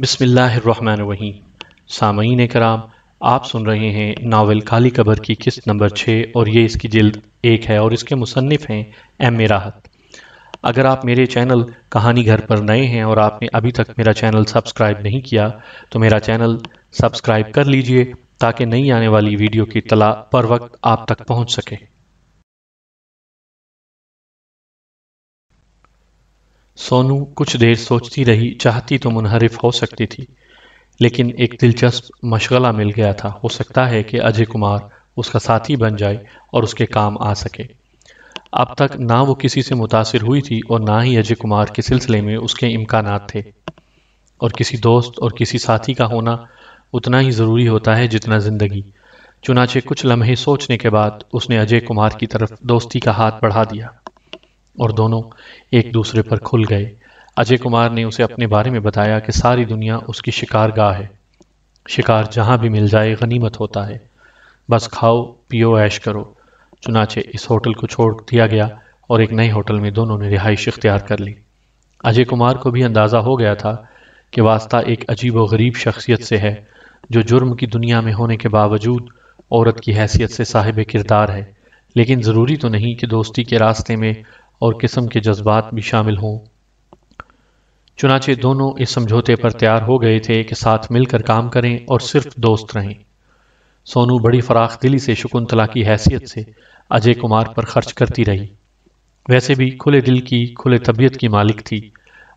वहीं सामीन कराम आप सुन रहे हैं नावल काली कबर की किस्त नंबर छः और ये इसकी जल्द एक है और इसके मुसनफ़ हैं एम ए राहत अगर आप मेरे चैनल कहानी घर पर नए हैं और आपने अभी तक मेरा चैनल सब्सक्राइब नहीं किया तो मेरा चैनल सब्सक्राइब कर लीजिए ताकि नई आने वाली वीडियो की तला पर वक्त आप तक पहुँच सके सोनू कुछ देर सोचती रही चाहती तो मुनहरफ हो सकती थी लेकिन एक दिलचस्प मशगला मिल गया था हो सकता है कि अजय कुमार उसका साथी बन जाए और उसके काम आ सके अब तक ना वो किसी से मुतासर हुई थी और ना ही अजय कुमार के सिलसिले में उसके इम्कान थे और किसी दोस्त और किसी साथी का होना उतना ही ज़रूरी होता है जितना ज़िंदगी चुनाचे कुछ लम्हे सोचने के बाद उसने अजय कुमार की तरफ दोस्ती का हाथ बढ़ा दिया और दोनों एक दूसरे पर खुल गए अजय कुमार ने उसे अपने बारे में बताया कि सारी दुनिया उसकी शिकार गाह है शिकार जहाँ भी मिल जाए गनीमत होता है बस खाओ पियो ऐश करो चुनाचे इस होटल को छोड़ दिया गया और एक नए होटल में दोनों ने रिहाइश इख्तियार कर ली अजय कुमार को भी अंदाज़ा हो गया था कि वास्ता एक अजीब व गरीब शख्सियत से है जो जुर्म की दुनिया में होने के बावजूद औरत की हैसियत से साहिब किरदार है लेकिन ज़रूरी तो नहीं कि दोस्ती के रास्ते में और किस्म के जज्बात भी शामिल हों चुनाचे दोनों इस समझौते पर तैयार हो गए थे कि साथ मिलकर काम करें और सिर्फ दोस्त रहें सोनू बड़ी फराख दिली से शकुंतला की हैसियत से अजय कुमार पर खर्च करती रही वैसे भी खुले दिल की खुले तबीयत की मालिक थी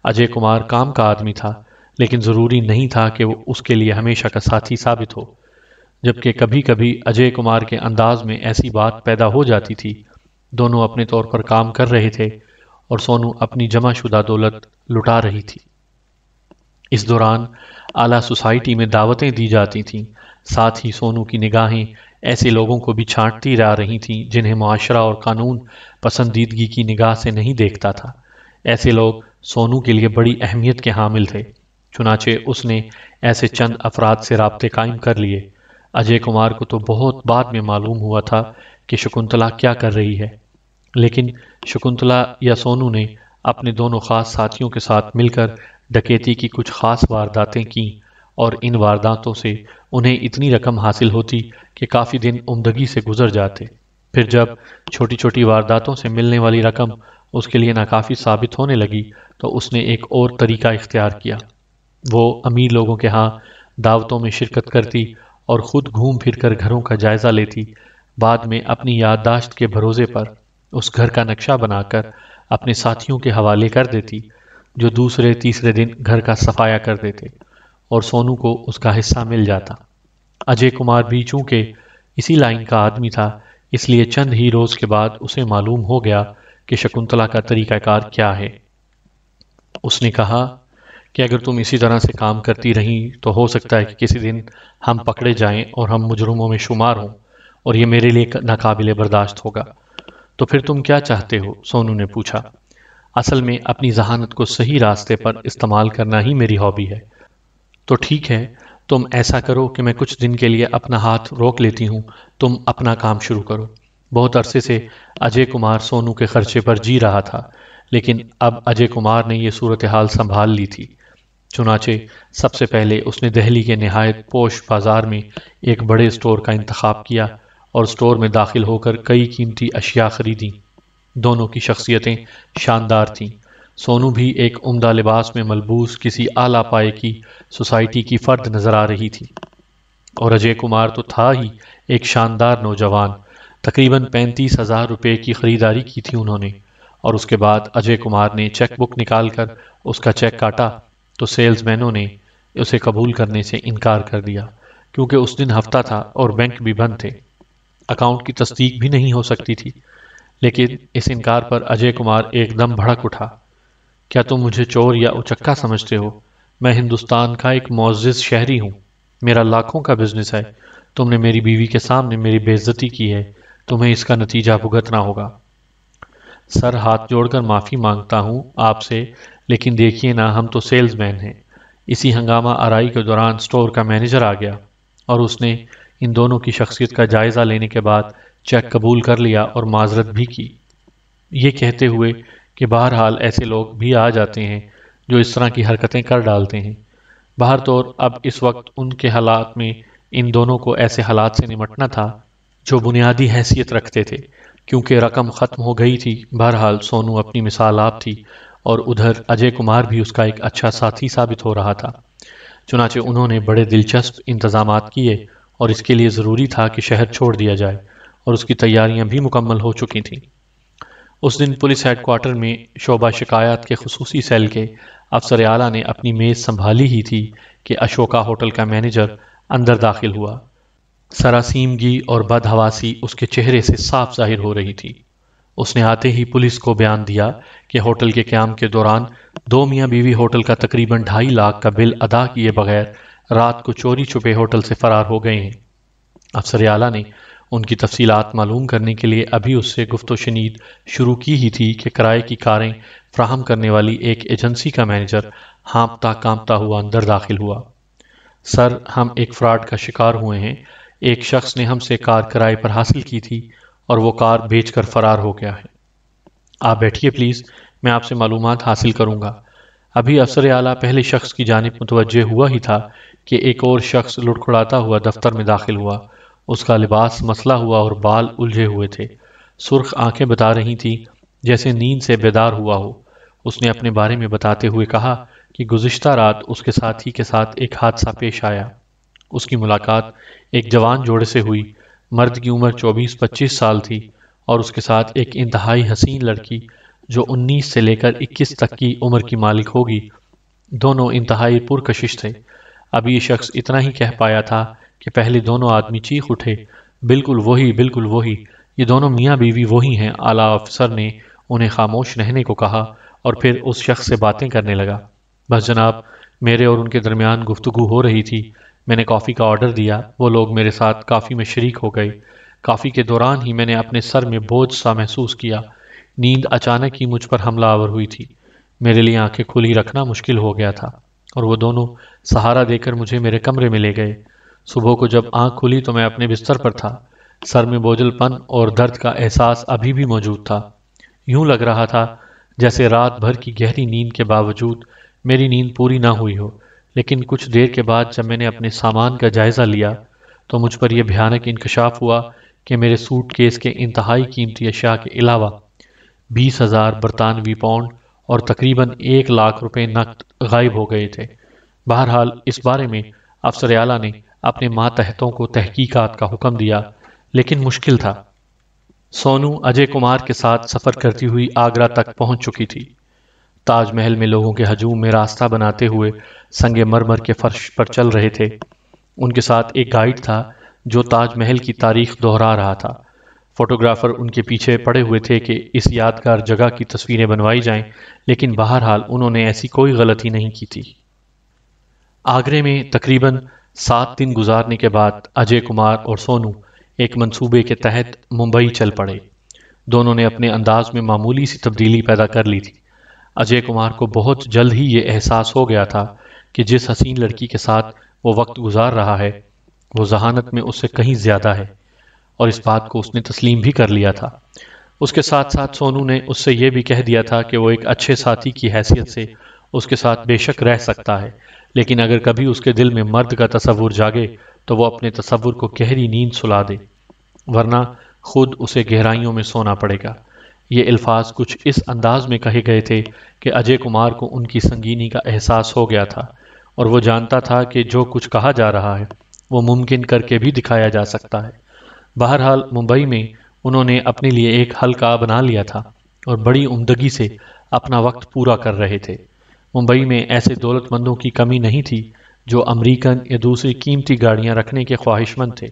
अजय कुमार काम का आदमी था लेकिन ज़रूरी नहीं था कि वो उसके लिए हमेशा का साथी साबित हो जबकि कभी कभी अजय कुमार के अंदाज में ऐसी बात पैदा हो जाती थी दोनों अपने तौर पर काम कर रहे थे और सोनू अपनी जमाशुदा दौलत लुटा रही थी इस दौरान आला सोसाइटी में दावतें दी जाती थीं साथ ही सोनू की निगाहें ऐसे लोगों को भी छांटती जा रही थीं जिन्हें माशरा और कानून पसंदीदगी की निगाह से नहीं देखता था ऐसे लोग सोनू के लिए बड़ी अहमियत के हामिल थे चुनाचे उसने ऐसे चंद अफराद से रबते कायम कर लिए अजय कुमार को तो बहुत बाद में मालूम हुआ था कि शकुंतला क्या कर रही है लेकिन शकुंतला या सोनू ने अपने दोनों खास साथियों के साथ मिलकर डकैती की कुछ खास वारदातें की और इन वारदातों से उन्हें इतनी रकम हासिल होती कि काफ़ी दिन उमदगी से गुजर जाते फिर जब छोटी छोटी वारदातों से मिलने वाली रकम उसके लिए नाकाफ़ी साबित होने लगी तो उसने एक और तरीका इख्तियार किया वो अमीर लोगों के यहाँ दावतों में शिरकत करती और ख़ुद घूम फिर कर घरों का जायज़ा लेती बाद में अपनी याददाश्त के भरोसे पर उस घर का नक्शा बनाकर अपने साथियों के हवाले कर देती जो दूसरे तीसरे दिन घर का सफाया कर देते और सोनू को उसका हिस्सा मिल जाता अजय कुमार भी चूँकि इसी लाइन का आदमी था इसलिए चंद ही रोज़ के बाद उसे मालूम हो गया कि शकुंतला का तरीक़ाकार क्या है उसने कहा कि अगर तुम इसी तरह से काम करती रहीं तो हो सकता है कि किसी दिन हम पकड़े जाएं और हम मुजरुमों में शुमार हों और ये मेरे लिए नाकाबिल बर्दाश्त होगा तो फिर तुम क्या चाहते हो सोनू ने पूछा असल में अपनी जहानत को सही रास्ते पर इस्तेमाल करना ही मेरी हॉबी है तो ठीक है तुम ऐसा करो कि मैं कुछ दिन के लिए अपना हाथ रोक लेती हूँ तुम अपना काम शुरू करो बहुत अरसे से अजय कुमार सोनू के खर्चे पर जी रहा था लेकिन अब अजय कुमार ने यह सूरत हाल संभाल ली थी चुनाचे सबसे पहले उसने दहली के नहायत पोश बाजार में एक बड़े स्टोर का इंतखब किया और स्टोर में दाखिल होकर कई कीमती अशिया खरीदी दोनों की शख्सियतें शानदार थीं सोनू भी एक उम्दा लिबास में मलबूस किसी आला पाए की सोसाइटी की फ़र्द नज़र आ रही थी और अजय कुमार तो था ही एक शानदार नौजवान तकरीबन पैंतीस हज़ार रुपये की ख़रीदारी की थी उन्होंने और उसके बाद अजय कुमार ने चेक बुक निकाल कर उसका चेक काटा तो सेल्समैनों ने उसे कबूल करने से इनकार कर दिया क्योंकि उस दिन हफ्ता था और बैंक भी बंद थे अकाउंट की तस्दीक भी नहीं हो सकती थी लेकिन इस इनकार पर अजय कुमार एकदम भड़क उठा क्या तुम मुझे चोर या उचक्का समझते हो मैं हिंदुस्तान का एक मोजिज शहरी हूँ मेरा लाखों का बिजनेस है तुमने मेरी बीवी के सामने मेरी बेइज्जती की है तुम्हें इसका नतीजा भुगतना होगा सर हाथ जोड़कर माफ़ी मांगता हूँ आपसे लेकिन देखिए ना हम तो सेल्समैन हैं इसी हंगामा आरई के दौरान स्टोर का मैनेजर आ गया और उसने इन दोनों की शख्सियत का जायज़ा लेने के बाद चेक कबूल कर लिया और माजरत भी की ये कहते हुए कि बहरहाल ऐसे लोग भी आ जाते हैं जो इस तरह की हरकतें कर डालते हैं बाहर तौर अब इस वक्त उनके हालात में इन दोनों को ऐसे हालात से निमटना था जो बुनियादी हैसियत रखते थे क्योंकि रकम ख़त्म हो गई थी बहरहाल सोनू अपनी मिसाल आप थी और उधर अजय कुमार भी उसका एक अच्छा साथी साबित हो रहा था चुनाचे उन्होंने बड़े दिलचस्प इंतजाम किए और इसके लिए ज़रूरी था कि शहर छोड़ दिया जाए और उसकी तैयारियां भी मुकम्मल हो चुकी थीं उस दिन पुलिस हेडकोार्टर में शोबा शिकायत के खसूसी सेल के अफसर आला ने अपनी मेज़ संभाली ही थी कि अशोका होटल का मैनेजर अंदर दाखिल हुआ सरासीमगी और बदहवासी उसके चेहरे से साफ जाहिर हो रही थी उसने आते ही पुलिस को बयान दिया कि होटल के क्याम के दौरान दो मियाँ बीवी होटल का तकरीबन ढाई लाख का बिल अदा किए बगैर रात को चोरी छुपे होटल से फरार हो गए हैं अफसर आला ने उनकी तफसीलात मालूम करने के लिए अभी उससे गुफ्त शनीद शुरू की ही थी कि किराए की कारें फ्राहम करने वाली एक एजेंसी का मैनेजर हाँपता कांपता हुआ अंदर दाखिल हुआ सर हम एक फ्रॉड का शिकार हुए हैं एक शख्स ने हमसे कार किराए पर हासिल की थी और वो कार बेचकर फरार हो गया है आप बैठिए प्लीज़ मैं आपसे मालूम हासिल करूँगा अभी अफसर आला पहले शख्स की जानब मुतवजह हुआ ही था कि एक और शख्स लुड़खुड़ाता हुआ दफ्तर में दाखिल हुआ उसका लिबास मसला हुआ और बाल उलझे हुए थे सुर्ख आंखें बता रही थीं जैसे नींद से बेदार हुआ हो उसने अपने बारे में बताते हुए कहा कि गुज्तर रात उसके साथी के साथ एक हादसा पेश आया उसकी मुलाकात एक जवान जोड़े से हुई मर्द की उम्र 24-25 साल थी और उसके साथ एक इंतहाई हसीन लड़की जो 19 से लेकर 21 तक की उम्र की मालिक होगी दोनों इंतहाई पुरकशिश थे अब ये शख्स इतना ही कह पाया था कि पहले दोनों आदमी चीख उठे बिल्कुल वही बिल्कुल वही ये दोनों मियाँ बीवी वही हैं आला अफसर ने उन्हें खामोश रहने को कहा और फिर उस शख्स से बातें करने लगा बस जनाब मेरे और उनके दरमियान गुफ्तु हो रही थी मैंने कॉफ़ी का ऑर्डर दिया वो लोग मेरे साथ काफ़ी में शरीक हो गए काफ़ी के दौरान ही मैंने अपने सर में बोझ सा महसूस किया नींद अचानक ही मुझ पर हमला आवर हुई थी मेरे लिए आंखें खुली रखना मुश्किल हो गया था और वो दोनों सहारा देकर मुझे मेरे कमरे में ले गए सुबह को जब आंख खुली तो मैं अपने बिस्तर पर था सर में बोझलपन और दर्द का एहसास अभी भी मौजूद था यूं लग रहा था जैसे रात भर की गहरी नींद के बावजूद मेरी नींद पूरी ना हुई हो लेकिन कुछ देर के बाद जब मैंने अपने सामान का जायज़ा लिया तो मुझ पर यह भयानक इंकशाफ हुआ कि मेरे सूट केस के इंतहाई कीमती अशा के अलावा बीस हज़ार बरतानवी पाउंड और तकरीबन एक लाख रुपए नकद गायब हो गए थे बहरहाल इस बारे में अफसर आला ने अपने मातहतों को तहकीकात का हुक्म दिया लेकिन मुश्किल था सोनू अजय कुमार के साथ सफ़र करती हुई आगरा तक पहुंच चुकी थी ताजमहल में लोगों के हजूम में रास्ता बनाते हुए संगे मरमर के फर्श पर चल रहे थे उनके साथ एक गाइड था जो ताजमहल की तारीख दोहरा रहा था फोटोग्राफर उनके पीछे पड़े हुए थे कि इस यादगार जगह की तस्वीरें बनवाई जाएं, लेकिन बहरहाल उन्होंने ऐसी कोई गलती नहीं की थी आगरे में तकरीबन सात दिन गुजारने के बाद अजय कुमार और सोनू एक मंसूबे के तहत मुंबई चल पड़े दोनों ने अपने अंदाज में मामूली सी तब्दीली पैदा कर ली थी अजय कुमार को बहुत जल्द ही ये एहसास हो गया था कि जिस हसीन लड़की के साथ वो वक्त गुजार रहा है वो जहानत में उससे कहीं ज़्यादा है और इस बात को उसने तस्लीम भी कर लिया था उसके साथ साथ सोनू ने उससे यह भी कह दिया था कि वो एक अच्छे साथी की हैसियत से उसके साथ बेशक रह सकता है लेकिन अगर कभी उसके दिल में मर्द का तस्वुर जागे तो वो अपने तस्वुर को गहरी नींद सुला दे वरना खुद उसे गहराइयों में सोना पड़ेगा ये अल्फाज कुछ इस अंदाज में कहे गए थे कि अजय कुमार को उनकी संगीनी का एहसास हो गया था और वो जानता था कि जो कुछ कहा जा रहा है वो मुमकिन करके भी दिखाया जा सकता है बहरहाल मुंबई में उन्होंने अपने लिए एक हलका बना लिया था और बड़ी उमदगी से अपना वक्त पूरा कर रहे थे मुंबई में ऐसे दौलतमंदों की कमी नहीं थी जो अमरीकन या दूसरी कीमती गाड़ियां रखने के ख्वाहिशमंद थे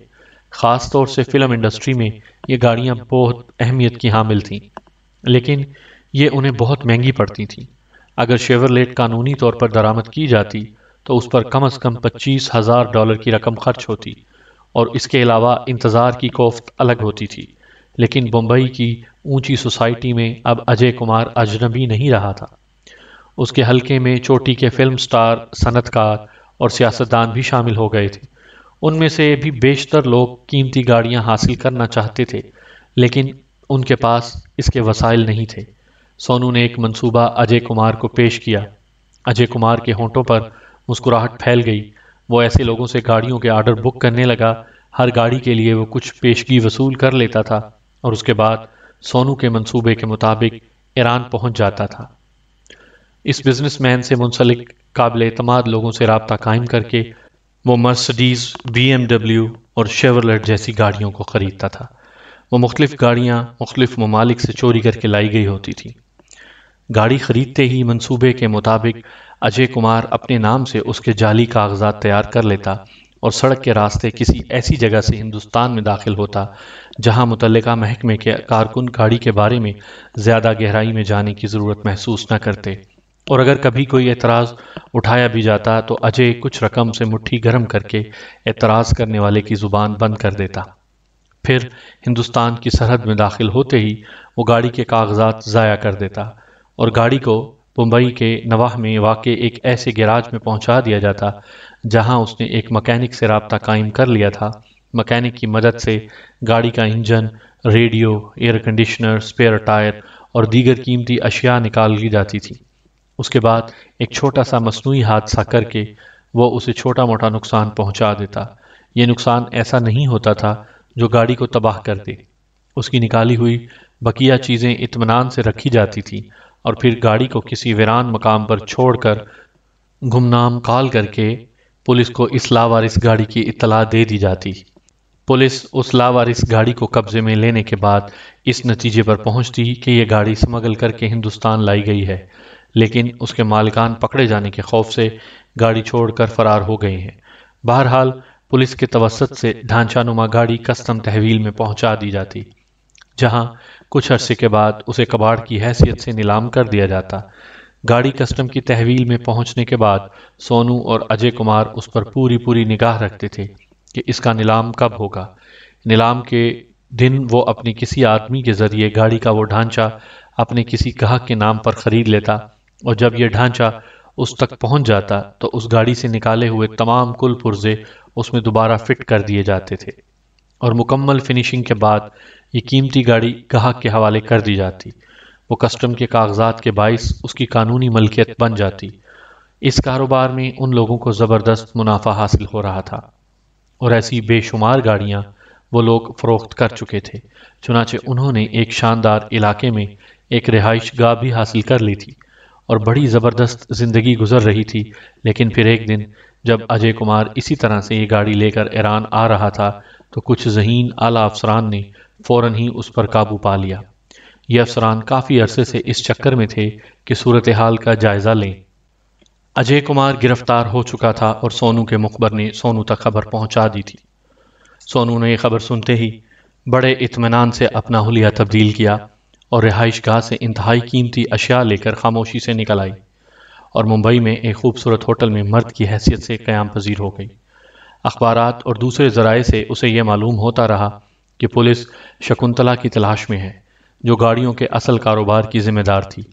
ख़ास तौर से फ़िल्म इंडस्ट्री में ये गाड़ियां बहुत अहमियत की हामिल थीं लेकिन ये उन्हें बहुत महंगी पड़ती थीं अगर शेवरलेट कानूनी तौर पर दरामद की जाती तो उस पर कम अज़ कम पच्चीस हज़ार डॉलर की रकम खर्च होती और इसके अलावा इंतज़ार की कोफ्त अलग होती थी लेकिन बम्बई की ऊंची सोसाइटी में अब अजय कुमार अजनबी नहीं रहा था उसके हलके में चोटी के फिल्म स्टार सनतकार और सियासतदान भी शामिल हो गए थे उनमें से भी बेशतर लोग कीमती गाड़ियां हासिल करना चाहते थे लेकिन उनके पास इसके वसाइल नहीं थे सोनू ने एक मंसूबा अजय कुमार को पेश किया अजय कुमार के होंठों पर मुस्कुराहट फैल गई वो ऐसे लोगों से गाड़ियों के आर्डर बुक करने लगा हर गाड़ी के लिए वो कुछ पेशगी वसूल कर लेता था और उसके बाद सोनू के मंसूबे के मुताबिक ईरान पहुंच जाता था इस बिजनेसमैन से मुंसलिक काबिल अतमाद लोगों से रबता कायम करके वो मर्सडीज़ बी और शेवरलेट जैसी गाड़ियों को ख़रीदता था वो मुख्तफ गाड़ियाँ मुख्तफ ममालिक से चोरी करके लाई गई होती थी गाड़ी ख़रीदते ही मनसूबे के मुताबिक अजय कुमार अपने नाम से उसके जाली कागजात तैयार कर लेता और सड़क के रास्ते किसी ऐसी जगह से हिंदुस्तान में दाखिल होता जहां मुतल महकमे के कारकुन गाड़ी के बारे में ज़्यादा गहराई में जाने की ज़रूरत महसूस न करते और अगर कभी कोई एतराज़ उठाया भी जाता तो अजय कुछ रकम से मुट्ठी गर्म करके एतराज़ करने वाले की ज़ुबान बंद कर देता फिर हिंदुस्तान की सरहद में दाखिल होते ही वो गाड़ी के कागजात ज़ाया कर देता और गाड़ी को मुंबई के नवाह में वाक़ एक ऐसे गैराज में पहुंचा दिया जाता जहां उसने एक मकैनिक से रबता कायम कर लिया था मकैनिक की मदद से गाड़ी का engine radio air conditioner spare tyre और दीगर कीमती अशिया निकाल ली जाती थी उसके बाद एक छोटा सा मसनू हादसा करके वह उसे छोटा मोटा नुकसान पहुंचा देता ये नुकसान ऐसा नहीं होता था जो गाड़ी को तबाह कर दे उसकी निकाली हुई बकिया चीज़ें इतमान से रखी जाती थी और फिर गाड़ी को किसी वीरान मकाम पर छोड़कर गुमनाम कॉल करके पुलिस को इस लावारिस गाड़ी की इतला दे दी जाती पुलिस उस लावारिस गाड़ी को कब्जे में लेने के बाद इस नतीजे पर पहुंचती कि यह गाड़ी स्मगल करके हिंदुस्तान लाई गई है लेकिन उसके मालकान पकड़े जाने के खौफ से गाड़ी छोड़कर फरार हो गए हैं बहरहाल पुलिस के तवसत से ढांचा नुमा गाड़ी कस्टम तहवील में पहुंचा दी जाती जहां कुछ अरसे के बाद उसे कबाड़ की हैसियत से नीलाम कर दिया जाता गाड़ी कस्टम की तहवील में पहुंचने के बाद सोनू और अजय कुमार उस पर पूरी पूरी निगाह रखते थे कि इसका नीलाम कब होगा नीलाम के दिन वो अपने किसी आदमी के ज़रिए गाड़ी का वो ढांचा अपने किसी गाहक के नाम पर ख़रीद लेता और जब यह ढांचा उस तक पहुंच जाता तो उस गाड़ी से निकाले हुए तमाम कुल पुर्जे उसमें दोबारा फिट कर दिए जाते थे और मुकम्मल फिनिशिंग के बाद ये कीमती गाड़ी गाहक के हवाले कर दी जाती वो कस्टम के कागजात के बायस उसकी कानूनी मलकियत बन जाती इस कारोबार में उन लोगों को ज़बरदस्त मुनाफा हासिल हो रहा था और ऐसी बेशुमार गाड़ियाँ वो लोग फ़रोख्त कर चुके थे चुनाचे उन्होंने एक शानदार इलाके में एक रिहाइश गाह भी हासिल कर ली थी और बड़ी ज़बरदस्त ज़िंदगी गुजर रही थी लेकिन फिर एक दिन जब अजय कुमार इसी तरह से ये गाड़ी लेकर ईरान आ रहा था तो कुछ जहीन आला अफसरान ने फौरन ही उस पर काबू पा लिया ये अफसरान काफ़ी अरसे से इस चक्कर में थे कि सूरत हाल का जायज़ा लें अजय कुमार गिरफ्तार हो चुका था और सोनू के मुखबर ने सोनू तक खबर पहुंचा दी थी सोनू ने यह खबर सुनते ही बड़े इतमान से अपना हुलिया तब्दील किया और रिहाइश गाह से इंतहाई कीमती अशिया लेकर खामोशी से निकल आई और मुंबई में एक खूबसूरत होटल में मर्द की हैसियत से क्याम पजीर हो गई अखबार और दूसरे ज़राए से उसे यह मालूम होता रहा कि पुलिस शकुंतला की तलाश में है जो गाड़ियों के असल कारोबार की जिम्मेदार थी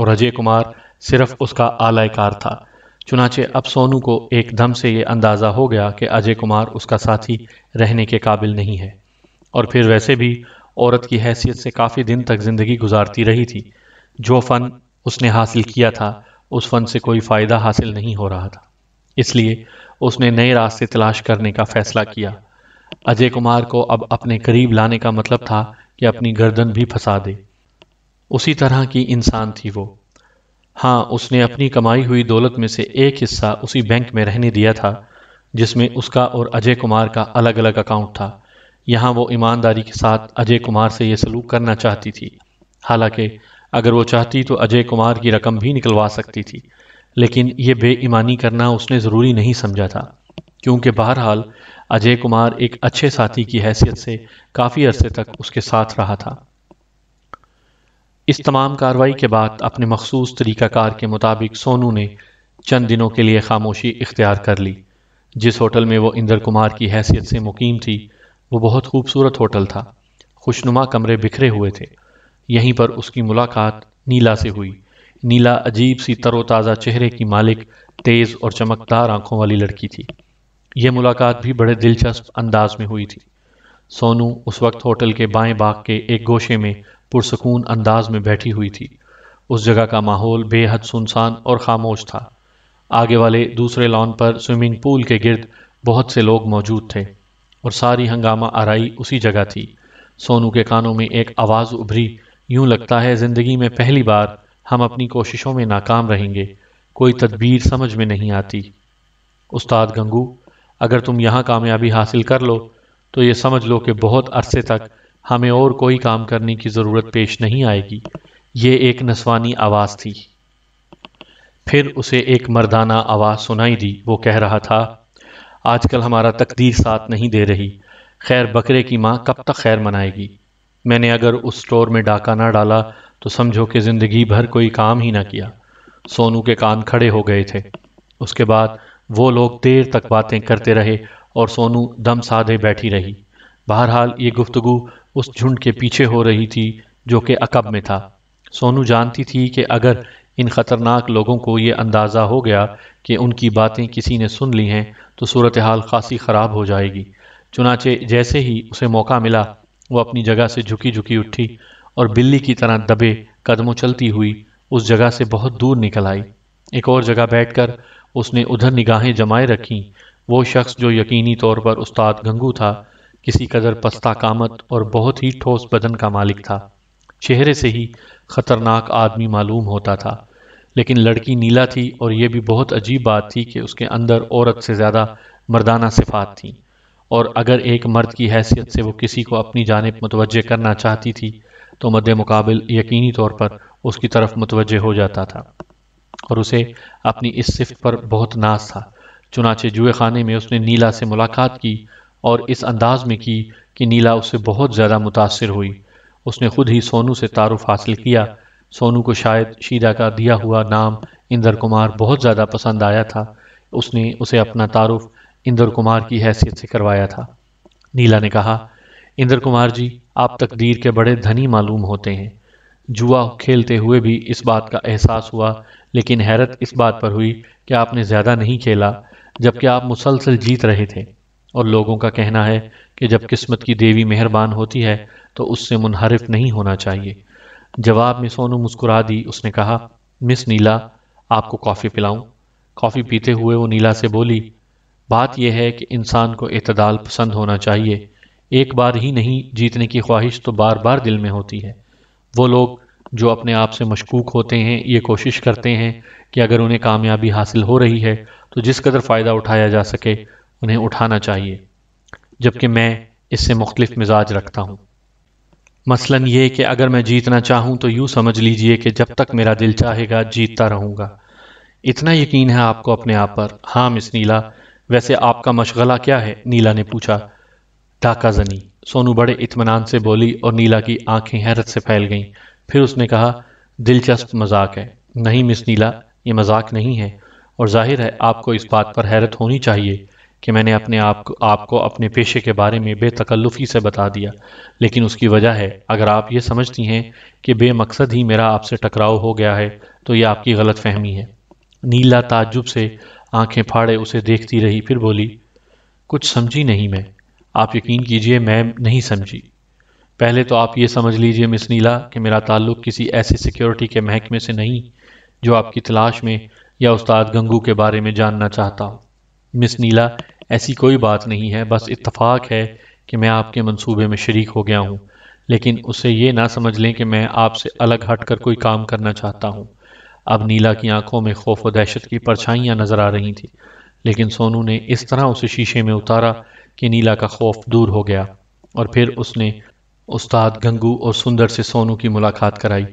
और अजय कुमार सिर्फ उसका आलायकार था चुनाचे अब सोनू को एकदम से ये अंदाज़ा हो गया कि अजय कुमार उसका साथी रहने के काबिल नहीं है और फिर वैसे भी औरत की हैसियत से काफ़ी दिन तक ज़िंदगी गुजारती रही थी जो फ़न उसने हासिल किया था उस फ़न से कोई फ़ायदा हासिल नहीं हो रहा था इसलिए उसने नए रास्ते तलाश करने का फ़ैसला किया अजय कुमार को अब अपने करीब लाने का मतलब था कि अपनी गर्दन भी फंसा दे उसी तरह की इंसान थी वो हाँ उसने अपनी कमाई हुई दौलत में से एक हिस्सा उसी बैंक में रहने दिया था जिसमें उसका और अजय कुमार का अलग अलग अकाउंट था यहाँ वो ईमानदारी के साथ अजय कुमार से ये सलूक करना चाहती थी हालांकि अगर वो चाहती तो अजय कुमार की रकम भी निकलवा सकती थी लेकिन ये बेईमानी करना उसने ज़रूरी नहीं समझा था क्योंकि बहरहाल अजय कुमार एक अच्छे साथी की हैसियत से काफ़ी अरसे तक उसके साथ रहा था इस तमाम कार्रवाई के बाद अपने मखसूस तरीक़ाकार के मुताबिक सोनू ने चंद दिनों के लिए खामोशी इख्तियार कर ली जिस होटल में वो इंदर कुमार की हैसियत से मुकीम थी वो बहुत खूबसूरत होटल था खुशनुमा कमरे बिखरे हुए थे यहीं पर उसकी मुलाकात नीला से हुई नीला अजीब सी तरोताज़ा चेहरे की मालिक तेज़ और चमकदार आंखों वाली लड़की थी यह मुलाकात भी बड़े दिलचस्प अंदाज में हुई थी सोनू उस वक्त होटल के बाएं बाग के एक गोशे में पुरसकून अंदाज में बैठी हुई थी उस जगह का माहौल बेहद सुनसान और खामोश था आगे वाले दूसरे लॉन पर स्विमिंग पूल के गिर्द बहुत से लोग मौजूद थे और सारी हंगामा आरई उसी जगह थी सोनू के कानों में एक आवाज़ उभरी यूं लगता है ज़िंदगी में पहली बार हम अपनी कोशिशों में नाकाम रहेंगे कोई तदबीर समझ में नहीं आती उस्ताद गंगू अगर तुम यहाँ कामयाबी हासिल कर लो तो ये समझ लो कि बहुत अरसे तक हमें और कोई काम करने की ज़रूरत पेश नहीं आएगी ये एक नस्वानी आवाज़ थी फिर उसे एक मर्दाना आवाज़ सुनाई दी वो कह रहा था आजकल हमारा तकदीर साथ नहीं दे रही खैर बकरे की माँ कब तक खैर मनाएगी मैंने अगर उस स्टोर में डाका ना डाला तो समझो कि ज़िंदगी भर कोई काम ही ना किया सोनू के कान खड़े हो गए थे उसके बाद वो लोग देर तक बातें करते रहे और सोनू दम साधे बैठी रही बहरहाल ये गुफ्तगु उस झुंड के पीछे हो रही थी जो कि अकब में था सोनू जानती थी कि अगर इन ख़तरनाक लोगों को ये अंदाज़ा हो गया कि उनकी बातें किसी ने सुन ली हैं तो सूरत हाल खासी ख़राब हो जाएगी चुनाचे जैसे ही उसे मौका मिला वो अपनी जगह से झुकी झुकी उठी और बिल्ली की तरह दबे कदमों चलती हुई उस जगह से बहुत दूर निकल आई एक और जगह बैठकर उसने उधर निगाहें जमाए रखीं वो शख्स जो यकीनी तौर पर उस्ताद गंगू था किसी कदर पस्ता कामत और बहुत ही ठोस बदन का मालिक था चेहरे से ही खतरनाक आदमी मालूम होता था लेकिन लड़की नीला थी और यह भी बहुत अजीब बात थी कि उसके अंदर औरत से ज़्यादा मर्दाना सिफात थी और अगर एक मर्द की हैसियत से वो किसी को अपनी जानब मुतव करना चाहती थी तो मद मुकाबल यकीनी तौर पर उसकी तरफ मुतवजह हो जाता था और उसे अपनी इस सिफ पर बहुत नाज था चुनाचे जुए खाने में उसने नीला से मुलाकात की और इस अंदाज में की कि नीला उससे बहुत ज़्यादा मुतासर हुई उसने खुद ही सोनू से तारुफ हासिल किया सोनू को शायद शीदा का दिया हुआ नाम इंदर कुमार बहुत ज़्यादा पसंद आया था उसने उसे अपना तारुफ इंदर कुमार की हैसियत से करवाया था नीला ने कहा इंदर कुमार जी आप तकदीर के बड़े धनी मालूम होते हैं जुआ खेलते हुए भी इस बात का एहसास हुआ लेकिन हैरत इस बात पर हुई कि आपने ज़्यादा नहीं खेला जबकि आप मुसलसल जीत रहे थे और लोगों का कहना है कि जब किस्मत की देवी मेहरबान होती है तो उससे मुनहरफ नहीं होना चाहिए जवाब में सोनू मुस्कुरा दी उसने कहा मिस नीला आपको कॉफ़ी पिलाऊं कॉफ़ी पीते हुए वो नीला से बोली बात यह है कि इंसान को अतदाल पसंद होना चाहिए एक बार ही नहीं जीतने की ख्वाहिश तो बार बार दिल में होती है वो लोग जो अपने आप से मशकूक होते हैं ये कोशिश करते हैं कि अगर उन्हें कामयाबी हासिल हो रही है तो जिस कदर फ़ायदा उठाया जा सके उन्हें उठाना चाहिए जबकि मैं इससे मुख्तफ मिजाज रखता हूँ मसलन ये कि अगर मैं जीतना चाहूँ तो यूँ समझ लीजिए कि जब तक मेरा दिल चाहेगा जीतता रहूँगा इतना यकीन है आपको अपने आप पर हाँ मिस नीला वैसे आपका मशगला क्या है नीला ने पूछा जनी सोनू बड़े इतमान से बोली और नीला की आंखें हैरत से फैल गईं फिर उसने कहा दिलचस्प मजाक है नहीं मिस नीला ये मजाक नहीं है और जाहिर है आपको इस बात पर हैरत होनी चाहिए कि मैंने अपने आप को आपको अपने पेशे के बारे में बेतकल्लुफ़ी से बता दिया लेकिन उसकी वजह है अगर आप ये समझती हैं कि बेमकसद ही मेरा आपसे टकराव हो गया है तो ये आपकी गलत फहमी है नीला ताजुब से आंखें फाड़े उसे देखती रही फिर बोली कुछ समझी नहीं मैं आप यकीन कीजिए मैं नहीं समझी पहले तो आप ये समझ लीजिए मिस नीला कि मेरा ताल्लुक़ किसी ऐसी सिक्योरिटी के महकमे से नहीं जो आपकी तलाश में या उस्ताद गंगू के बारे में जानना चाहता हूँ मिस नीला ऐसी कोई बात नहीं है बस इतफाक है कि मैं आपके मंसूबे में शरीक हो गया हूँ लेकिन उसे ये ना समझ लें कि मैं आपसे अलग हट कर कोई काम करना चाहता हूँ अब नीला की आंखों में खौफ व दहशत की परछाइयाँ नज़र आ रही थी लेकिन सोनू ने इस तरह उसे शीशे में उतारा कि नीला का खौफ दूर हो गया और फिर उसने उस्ताद गंगू और सुंदर से सोनू की मुलाकात कराई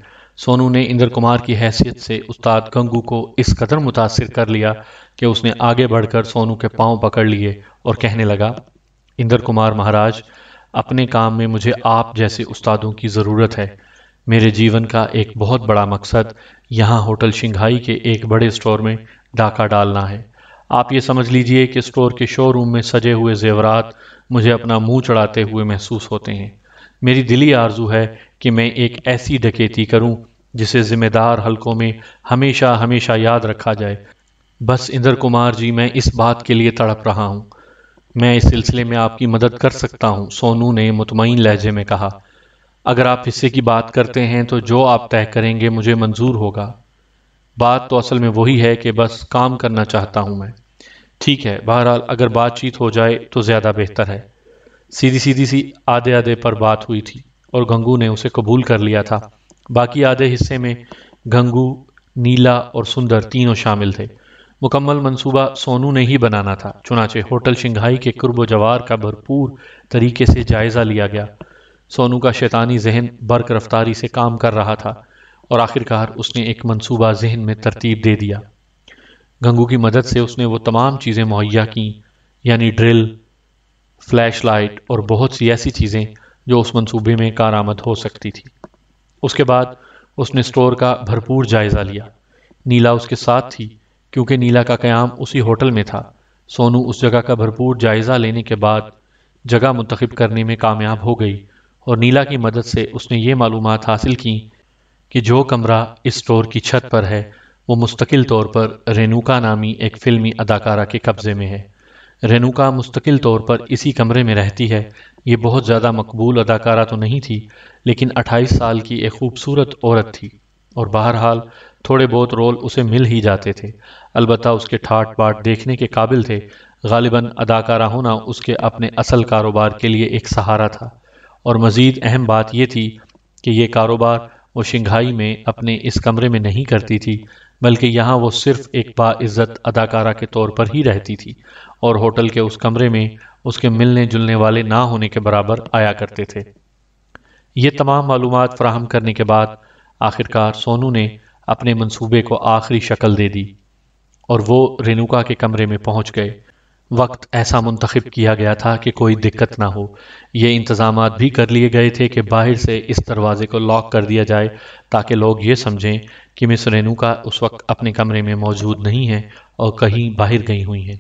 सोनू ने इंद्र कुमार की हैसियत से उस्ताद गंगू को इस कदर मुतासर कर लिया कि उसने आगे बढ़कर सोनू के पांव पकड़ लिए और कहने लगा इंद्र कुमार महाराज अपने काम में मुझे आप जैसे उस्तादों की ज़रूरत है मेरे जीवन का एक बहुत बड़ा मकसद यहाँ होटल शिंघाई के एक बड़े स्टोर में डाका डालना है आप ये समझ लीजिए कि स्टोर के शोरूम में सजे हुए जेवरात मुझे अपना मुंह चढ़ाते हुए महसूस होते हैं मेरी दिली आरजू है कि मैं एक ऐसी डकेती करूं जिसे जिम्मेदार हलकों में हमेशा हमेशा याद रखा जाए बस इंद्र कुमार जी मैं इस बात के लिए तड़प रहा हूँ मैं इस सिलसिले में आपकी मदद कर सकता हूँ सोनू ने मुतमिन लहजे में कहा अगर आप हिस्से की बात करते हैं तो जो आप तय करेंगे मुझे मंजूर होगा बात तो असल में वही है कि बस काम करना चाहता हूँ मैं ठीक है बहरहाल अगर बातचीत हो जाए तो ज़्यादा बेहतर है सीधी सीधी सी आधे आधे पर बात हुई थी और गंगू ने उसे कबूल कर लिया था बाकी आधे हिस्से में गंगू नीला और सुंदर तीनों शामिल थे मुकम्मल मंसूबा सोनू ने ही बनाना था चुनाचे होटल शिंघाई के कुर्ब जवार का भरपूर तरीके से जायज़ा लिया गया सोनू का शैतानी जहन बर्क रफ्तारी से काम कर रहा था और आखिरकार उसने एक मंसूबा जहन में तरतीब दे दिया गंगू की मदद से उसने वो तमाम चीज़ें मुहैया की यानी ड्रिल फ्लैश लाइट और बहुत सी ऐसी चीज़ें जो उस मंसूबे में कारामद हो सकती थी उसके बाद उसने स्टोर का भरपूर जायज़ा लिया नीला उसके साथ थी क्योंकि नीला का क्याम उसी होटल में था सोनू उस जगह का भरपूर जायज़ा लेने के बाद जगह मंतखब करने में कामयाब हो गई और नीला की मदद से उसने ये मालूम हासिल की कि जो कमरा इस स्टोर की छत पर है वो मुस्तकिल तौर पर रेनुका नामी एक फिल्मी अदाकारा के कब्ज़े में है रेनुका मुस्तकिल तौर पर इसी कमरे में रहती है ये बहुत ज़्यादा मकबूल अदाकारा तो नहीं थी लेकिन 28 साल की एक खूबसूरत औरत थी और बहरहाल थोड़े बहुत रोल उसे मिल ही जाते थे अलबत् उसके ठाट बाट देखने के काबिल थे गालिबा अदाकारा होना उसके अपने असल कारोबार के लिए एक सहारा था और मज़ीद अहम बात यह थी कि यह कारोबार वो शंघाई में अपने इस कमरे में नहीं करती थी बल्कि यहाँ वो सिर्फ एक बाज़्ज़त अदाकारा के तौर पर ही रहती थी और होटल के उस कमरे में उसके मिलने जुलने वाले ना होने के बराबर आया करते थे ये तमाम मालूम फ्राहम करने के बाद आखिरकार सोनू ने अपने मंसूबे को आखिरी शक्ल दे दी और वो रेनुका के कमरे में पहुंच गए वक्त ऐसा मुंतखब किया गया था कि कोई दिक्कत ना हो ये इंतज़ाम भी कर लिए गए थे कि बाहर से इस दरवाज़े को लॉक कर दिया जाए ताकि लोग ये समझें कि मिस रेनुका उस वक्त अपने कमरे में मौजूद नहीं है और कहीं बाहर गई हुई हैं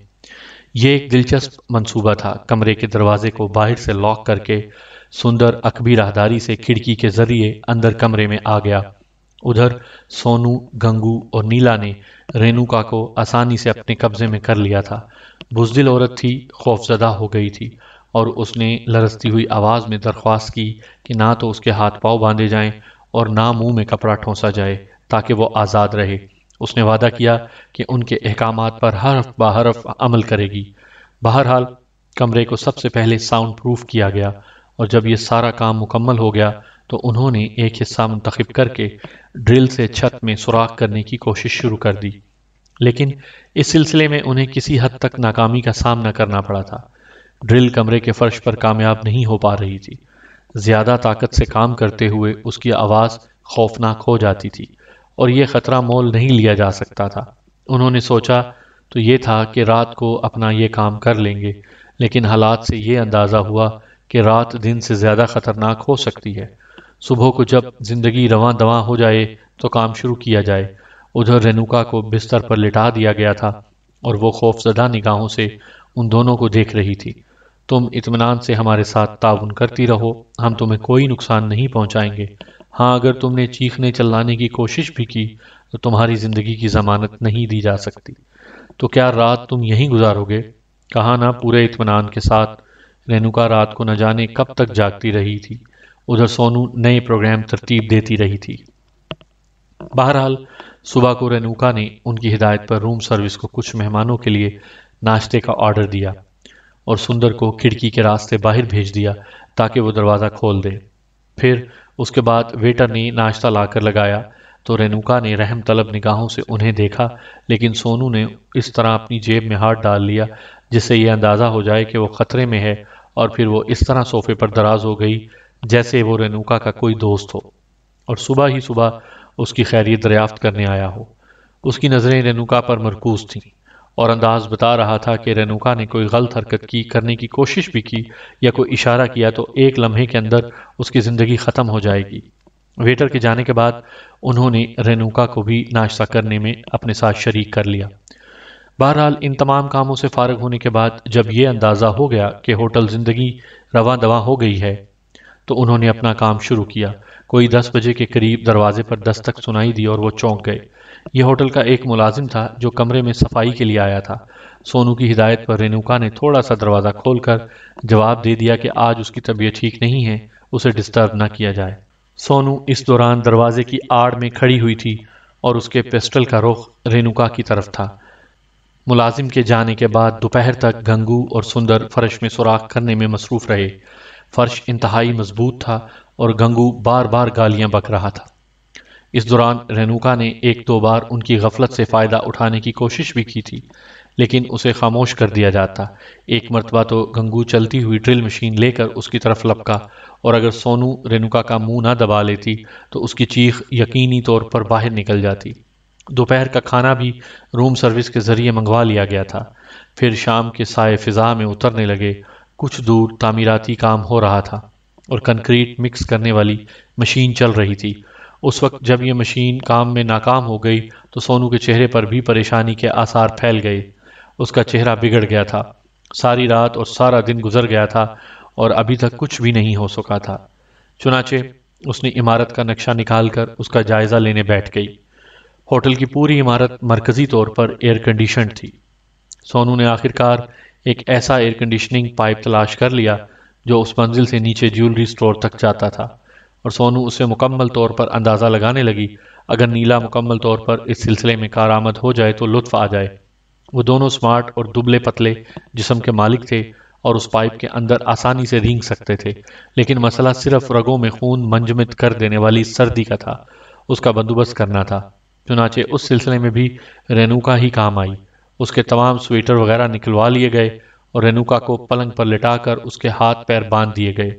ये एक दिलचस्प मंसूबा था कमरे के दरवाजे को बाहर से लॉक करके सुंदर अकबी राहदारी से खिड़की के ज़रिए अंदर कमरे में आ गया उधर सोनू गंगू और नीला ने रेणुका को आसानी से अपने कब्जे में कर लिया था बुजदिल औरत थी खौफजदा हो गई थी और उसने लरसती हुई आवाज़ में दरख्वास्त की कि ना तो उसके हाथ पाँव बांधे जाएँ और ना मुँह में कपड़ा ठोंसा जाए ताकि वो आज़ाद रहे उसने वादा किया कि उनके अहकाम पर हरफ बहरफ अमल करेगी बहरहाल कमरे को सबसे पहले साउंड प्रूफ किया गया और जब यह सारा काम मुकम्मल हो गया तो उन्होंने एक हिस्सा मुंतखब करके ड्रिल से छत में सुराख करने की कोशिश शुरू कर दी लेकिन इस सिलसिले में उन्हें किसी हद तक नाकामी का सामना करना पड़ा था ड्रिल कमरे के फर्श पर कामयाब नहीं हो पा रही थी ज़्यादा ताकत से काम करते हुए उसकी आवाज़ खौफनाक हो जाती थी और यह ख़तरा मोल नहीं लिया जा सकता था उन्होंने सोचा तो ये था कि रात को अपना ये काम कर लेंगे लेकिन हालात से ये अंदाज़ा हुआ कि रात दिन से ज़्यादा ख़तरनाक हो सकती है सुबह को जब ज़िंदगी रवा दवा हो जाए तो काम शुरू किया जाए उधर रेनुका को बिस्तर पर लिटा दिया गया था और वो खौफजदा निगाहों से उन दोनों को देख रही थी तुम इतमान से हमारे साथ ताउन करती रहो हम तुम्हें कोई नुकसान नहीं पहुंचाएंगे हाँ अगर तुमने चीखने चिल्लाने की कोशिश भी की तो तुम्हारी ज़िंदगी की ज़मानत नहीं दी जा सकती तो क्या रात तुम यहीं गुजारोगे कहा ना पूरे इतमान के साथ रेनुका रात को न जाने कब तक जागती रही थी उधर सोनू नए प्रोग्राम तरतीब देती रही थी बहरहाल सुबह को रेनुका ने उनकी हिदायत पर रूम सर्विस को कुछ मेहमानों के लिए नाश्ते का ऑर्डर दिया और सुंदर को खिड़की के रास्ते बाहर भेज दिया ताकि वो दरवाज़ा खोल दे फिर उसके बाद वेटर ने नाश्ता लाकर लगाया तो रेनुका ने रहम तलब निगाहों से उन्हें देखा लेकिन सोनू ने इस तरह अपनी जेब में हाथ डाल लिया जिससे यह अंदाज़ा हो जाए कि वो ख़तरे में है और फिर वो इस तरह सोफे पर दराज हो गई जैसे वो रेनुका का कोई दोस्त हो और सुबह ही सुबह उसकी खैरियत दरियाफ्त करने आया हो उसकी नज़रें रेनुका पर मरकूज थीं और अंदाज बता रहा था कि रेनुका ने कोई गलत हरकत की करने की कोशिश भी की या कोई इशारा किया तो एक लम्हे के अंदर उसकी ज़िंदगी ख़त्म हो जाएगी वेटर के जाने के बाद उन्होंने रेनुका को भी नाश्ता करने में अपने साथ शरीक कर लिया बहरहाल इन तमाम कामों से फारग होने के बाद जब ये अंदाज़ा हो गया कि होटल ज़िंदगी रवा दवा हो गई है तो उन्होंने अपना काम शुरू किया कोई दस बजे के करीब दरवाजे पर दस्तक सुनाई दी और वो चौंक गए यह होटल का एक मुलाजिम था जो कमरे में सफाई के लिए आया था सोनू की हिदायत पर रेणुका ने थोड़ा सा दरवाज़ा खोलकर जवाब दे दिया कि आज उसकी तबीयत ठीक नहीं है उसे डिस्टर्ब ना किया जाए सोनू इस दौरान दरवाजे की आड़ में खड़ी हुई थी और उसके पिस्टल का रुख रेणुका की तरफ था मुलाजिम के जाने के बाद दोपहर तक गंगू और सुंदर फर्श में सुराख करने में मसरूफ़ रहे फर्श इंतहाई मजबूत था और गंगू बार बार गालियां बक रहा था इस दौरान रेनुका ने एक दो बार उनकी गफलत से फ़ायदा उठाने की कोशिश भी की थी लेकिन उसे खामोश कर दिया जाता एक मरतबा तो गंगू चलती हुई ड्रिल मशीन लेकर उसकी तरफ लपका और अगर सोनू रेनुका का मुंह ना दबा लेती तो उसकी चीख यकीनी तौर पर बाहर निकल जाती दोपहर का खाना भी रूम सर्विस के ज़रिए मंगवा लिया गया था फिर शाम के साय फिज़ा में उतरने लगे कुछ दूर तामीराती काम हो रहा था और कंक्रीट मिक्स करने वाली मशीन चल रही थी उस वक्त जब यह मशीन काम में नाकाम हो गई तो सोनू के चेहरे पर भी परेशानी के आसार फैल गए उसका चेहरा बिगड़ गया था सारी रात और सारा दिन गुजर गया था और अभी तक कुछ भी नहीं हो सका था चुनाचे उसने इमारत का नक्शा निकाल कर उसका जायज़ा लेने बैठ गई होटल की पूरी इमारत मरकज़ी तौर पर एयर कंडीशन थी सोनू ने आखिरकार एक ऐसा एयर कंडीशनिंग पाइप तलाश कर लिया जो उस मंजिल से नीचे ज्वेलरी स्टोर तक जाता था और सोनू उसे मुकम्मल तौर पर अंदाज़ा लगाने लगी अगर नीला मुकम्मल तौर पर इस सिलसिले में कारामद हो जाए तो लुत्फ आ जाए वो दोनों स्मार्ट और दुबले पतले जिसम के मालिक थे और उस पाइप के अंदर आसानी से रींग सकते थे लेकिन मसला सिर्फ रगों में खून मंजमद कर देने वाली सर्दी का था उसका बंदोबस्त करना था चुनाचे उस सिलसिले में भी रेनू का ही काम आई उसके तमाम स्वेटर वगैरह निकलवा लिए गए और रेनुका को पलंग पर लिटाकर उसके हाथ पैर बांध दिए गए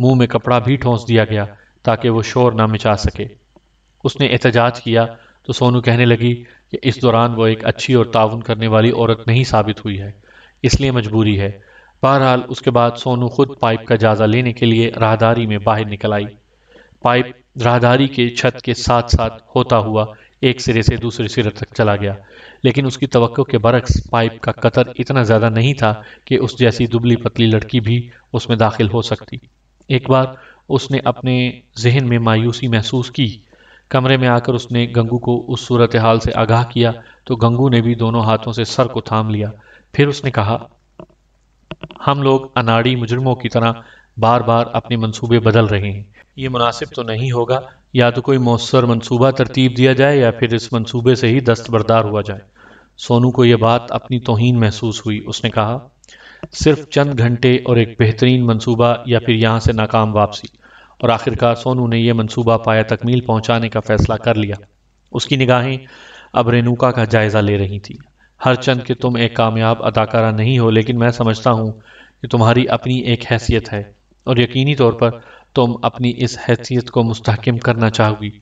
मुंह में कपड़ा भी ठोंस दिया गया ताकि वो शोर ना मिचा सके उसने एहतजाज किया तो सोनू कहने लगी कि इस दौरान वो एक अच्छी और ताउन करने वाली औरत नहीं साबित हुई है इसलिए मजबूरी है बहरहाल उसके बाद सोनू खुद पाइप का जायजा लेने के लिए राहदारी में बाहर निकल आई पाइप राहदारी के छत के साथ साथ होता हुआ एक सिरे से दूसरे सिरे तक चला गया लेकिन उसकी तवक्को के बरक्स पाइप का कतर इतना ज़्यादा नहीं था कि उस जैसी दुबली पतली लड़की भी उसमें दाखिल हो सकती एक बार उसने अपने जहन में मायूसी महसूस की कमरे में आकर उसने गंगू को उस सूरत हाल से आगाह किया तो गंगू ने भी दोनों हाथों से सर को थाम लिया फिर उसने कहा हम लोग अनाड़ी मुजरमों की तरह बार बार अपने मंसूबे बदल रहे हैं ये मुनासिब तो नहीं होगा या तो कोई मौसर मनसूबा तरतीब दिया जाए या फिर इस मनसूबे से ही दस्तबरदार हुआ जाए सोनू को यह बात अपनी तोहन महसूस हुई उसने कहा सिर्फ चंद घंटे और एक बेहतरीन मनसूबा या फिर यहाँ से नाकाम वापसी और आखिरकार सोनू ने यह मनसूबा पाया तकमील पहुँचाने का फैसला कर लिया उसकी निगाहें अब रेनुका का जायज़ा ले रही थी हर चंद कि तुम एक कामयाब अदाकारा नहीं हो लेकिन मैं समझता हूँ कि तुम्हारी अपनी एक हैसियत है और यकीनी तौर पर तुम अपनी इस हैसियत को मुस्तकम करना चाहोगी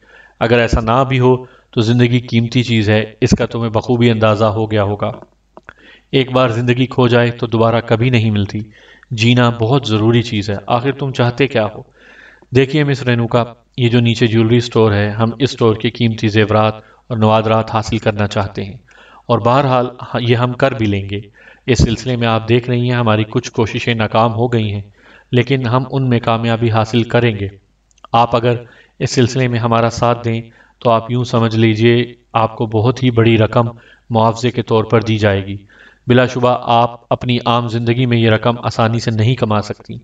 अगर ऐसा ना भी हो तो ज़िंदगी कीमती चीज़ है इसका तुम्हें बखूबी अंदाज़ा हो गया होगा एक बार ज़िंदगी खो जाए तो दोबारा कभी नहीं मिलती जीना बहुत ज़रूरी चीज़ है आखिर तुम चाहते क्या हो देखिए मिस रेनुका ये जो नीचे ज्वेलरी स्टोर है हम इस स्टोर के कीमती जेवरात और नवादरात हासिल करना चाहते हैं और बहरहाल ये हम कर भी लेंगे इस सिलसिले में आप देख रही हैं हमारी कुछ कोशिशें नाकाम हो गई हैं लेकिन हम उनमें कामयाबी हासिल करेंगे आप अगर इस सिलसिले में हमारा साथ दें तो आप यूं समझ लीजिए आपको बहुत ही बड़ी रकम मुआवजे के तौर पर दी जाएगी बिलाशुबा आप अपनी आम जिंदगी में ये रकम आसानी से नहीं कमा सकती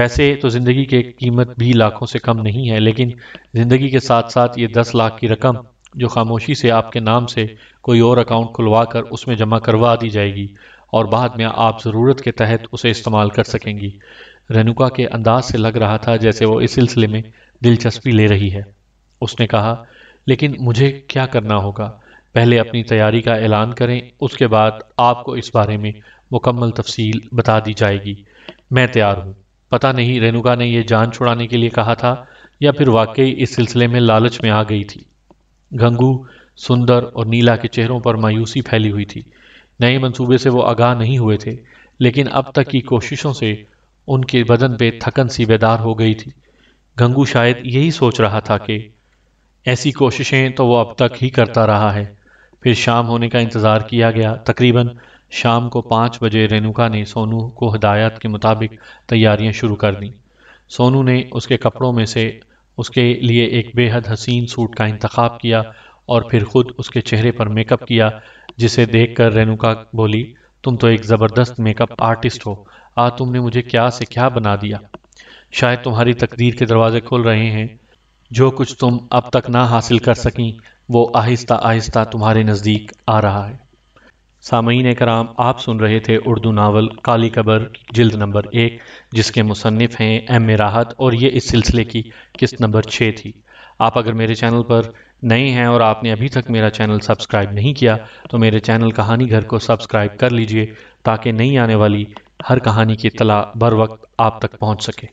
वैसे तो ज़िंदगी की कीमत भी लाखों से कम नहीं है लेकिन ज़िंदगी के साथ साथ ये दस लाख की रकम जो खामोशी से आपके नाम से कोई और अकाउंट खुलवा कर उसमें जमा करवा दी जाएगी और बाद में आप ज़रूरत के तहत उसे इस्तेमाल कर सकेंगी रेनुका के अंदाज से लग रहा था जैसे वो इस सिलसिले में दिलचस्पी ले रही है उसने कहा लेकिन मुझे क्या करना होगा पहले अपनी तैयारी का ऐलान करें उसके बाद आपको इस बारे में मुकम्मल तफसील बता दी जाएगी मैं तैयार हूँ पता नहीं रेनुका ने यह जान छुड़ाने के लिए कहा था या फिर वाकई इस सिलसिले में लालच में आ गई थी गंगू सुंदर और नीला के चेहरों पर मायूसी फैली हुई थी नए मंसूबे से वो आगाह नहीं हुए थे लेकिन अब तक की कोशिशों से उनके बदन पे थकन सी बेदार हो गई थी गंगू शायद यही सोच रहा था कि ऐसी कोशिशें तो वो अब तक ही करता रहा है फिर शाम होने का इंतज़ार किया गया तकरीबन शाम को पाँच बजे रेणुका ने सोनू को हदायत के मुताबिक तैयारियां शुरू कर दी सोनू ने उसके कपड़ों में से उसके लिए एक बेहद हसीन सूट का इंतखब किया और फिर ख़ुद उसके चेहरे पर मेकअप किया जिसे देखकर रेणुका बोली तुम तो एक ज़बरदस्त मेकअप आर्टिस्ट हो आज तुमने मुझे क्या से क्या बना दिया शायद तुम्हारी तकदीर के दरवाजे खुल रहे हैं जो कुछ तुम अब तक ना हासिल कर सकी वो आहिस्ता आहिस्ता तुम्हारे नज़दीक आ रहा है सामीन कराम आप सुन रहे थे उर्दू नावल काली कबर जल्द नंबर एक जिसके मुसनफ़ हैं एम राहत और ये इस सिलसिले की किस्त नंबर छः थी आप अगर मेरे चैनल पर नए हैं और आपने अभी तक मेरा चैनल सब्सक्राइब नहीं किया तो मेरे चैनल कहानी घर को सब्सक्राइब कर लीजिए ताकि नई आने वाली हर कहानी की तला बर वक्त आप तक पहुँच सके